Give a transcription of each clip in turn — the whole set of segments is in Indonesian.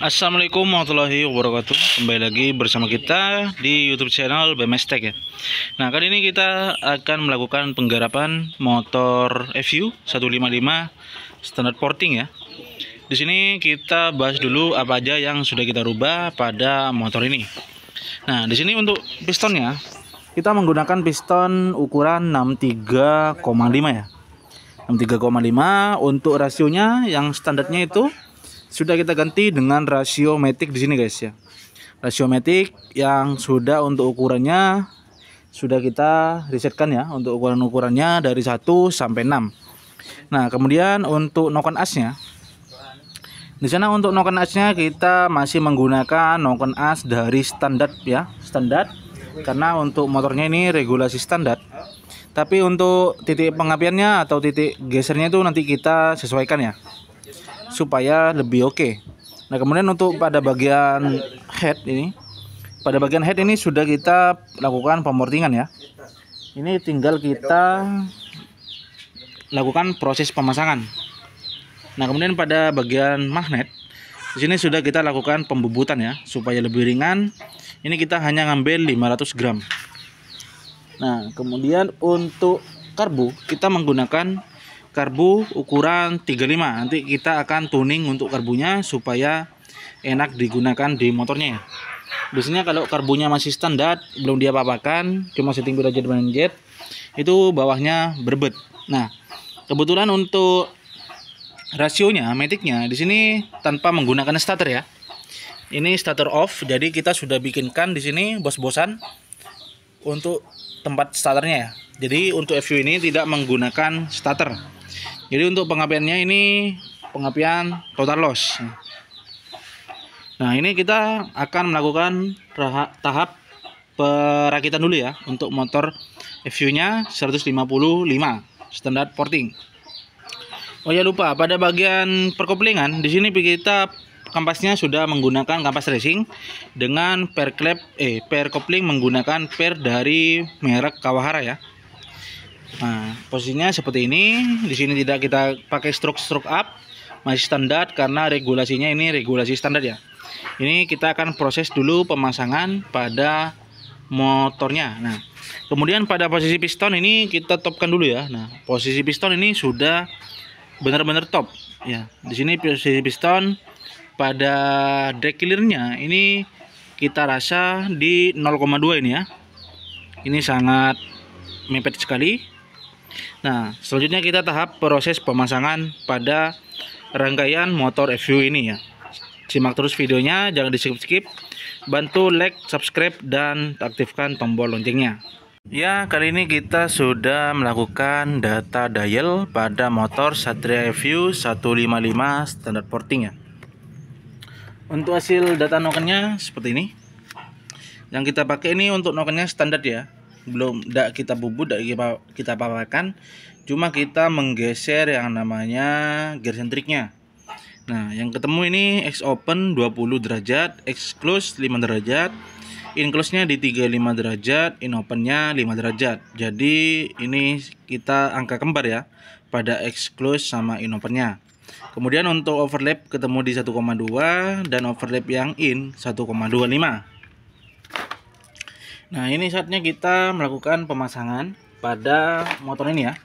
Assalamualaikum warahmatullahi wabarakatuh Kembali lagi bersama kita di youtube channel BMS Tech ya Nah kali ini kita akan melakukan penggarapan motor FU 155 standard porting ya Di sini kita bahas dulu apa aja yang sudah kita rubah pada motor ini Nah di sini untuk pistonnya Kita menggunakan piston ukuran 63,5 ya 63,5 untuk rasionya yang standarnya itu sudah kita ganti dengan rasio metik di sini guys ya rasio metik yang sudah untuk ukurannya sudah kita risetkan ya untuk ukuran-ukurannya dari 1 sampai 6 nah kemudian untuk noken asnya di sana untuk noken asnya kita masih menggunakan noken as dari standar ya standar karena untuk motornya ini regulasi standar tapi untuk titik pengapiannya atau titik gesernya itu nanti kita sesuaikan ya supaya lebih oke. Okay. Nah, kemudian untuk pada bagian head ini pada bagian head ini sudah kita lakukan pemortingan ya. Ini tinggal kita lakukan proses pemasangan. Nah, kemudian pada bagian magnet di sini sudah kita lakukan pembubutan ya supaya lebih ringan. Ini kita hanya ngambil 500 gram. Nah, kemudian untuk karbu kita menggunakan karbu ukuran 35 nanti kita akan tuning untuk karbunya supaya enak digunakan di motornya ya. biasanya kalau karbunya masih standar belum dia papakan cuma setting birajet jet itu bawahnya berbet nah kebetulan untuk rasionya metiknya di sini tanpa menggunakan starter ya ini starter off jadi kita sudah bikinkan di sini bos-bosan untuk tempat starternya ya jadi untuk FU ini tidak menggunakan starter jadi untuk pengapiannya ini pengapian total loss. Nah, ini kita akan melakukan tahap perakitan dulu ya untuk motor FU-nya 155 standar porting. Oh ya lupa, pada bagian perkoplingan di sini kita kampasnya sudah menggunakan kampas racing dengan per klep eh per kopling menggunakan per dari merek Kawahara ya. Nah, posisinya seperti ini. Di sini tidak kita pakai stroke-stroke up, masih standar karena regulasinya ini regulasi standar ya. Ini kita akan proses dulu pemasangan pada motornya. Nah, kemudian pada posisi piston ini kita topkan dulu ya. Nah, posisi piston ini sudah benar-benar top ya. Di sini posisi piston pada dekilirnya ini kita rasa di 0,2 ini ya. Ini sangat mepet sekali Nah, selanjutnya kita tahap proses pemasangan pada rangkaian motor FU ini ya. Simak terus videonya, jangan di skip-skip. Bantu like, subscribe, dan aktifkan tombol loncengnya. Ya, kali ini kita sudah melakukan data dial pada motor Satria FU 155 standar porting ya. Untuk hasil data nokennya seperti ini. Yang kita pakai ini untuk nokennya standar ya, belum tidak kita bubut tidak kita kita paparkan cuma kita menggeser yang namanya gear sentriknya nah yang ketemu ini X open 20 derajat X close 5 derajat in close nya di 35 derajat in open nya 5 derajat jadi ini kita angka kembar ya pada X close sama in open nya kemudian untuk overlap ketemu di 1,2 dan overlap yang in 1,25 Nah ini saatnya kita melakukan pemasangan pada motor ini ya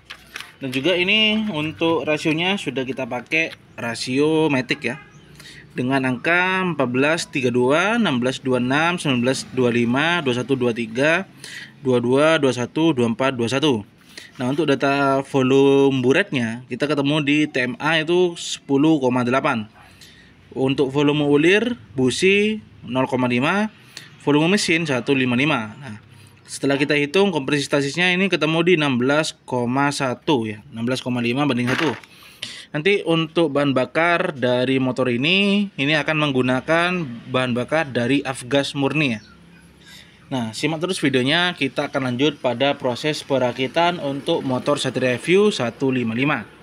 Dan juga ini untuk rasionya sudah kita pakai rasio matic ya Dengan angka 1432, 1626, 1925, 2123, 22, 21, 24, 21 Nah untuk data volume buretnya kita ketemu di TMA itu 10,8 Untuk volume ulir busi 0,5 volume mesin 155. Nah, setelah kita hitung kompresi stasisnya ini ketemu di 16,1 ya, 16,5 banding 1. Nanti untuk bahan bakar dari motor ini ini akan menggunakan bahan bakar dari afgas murni ya. Nah, simak terus videonya, kita akan lanjut pada proses perakitan untuk motor Satria View 155.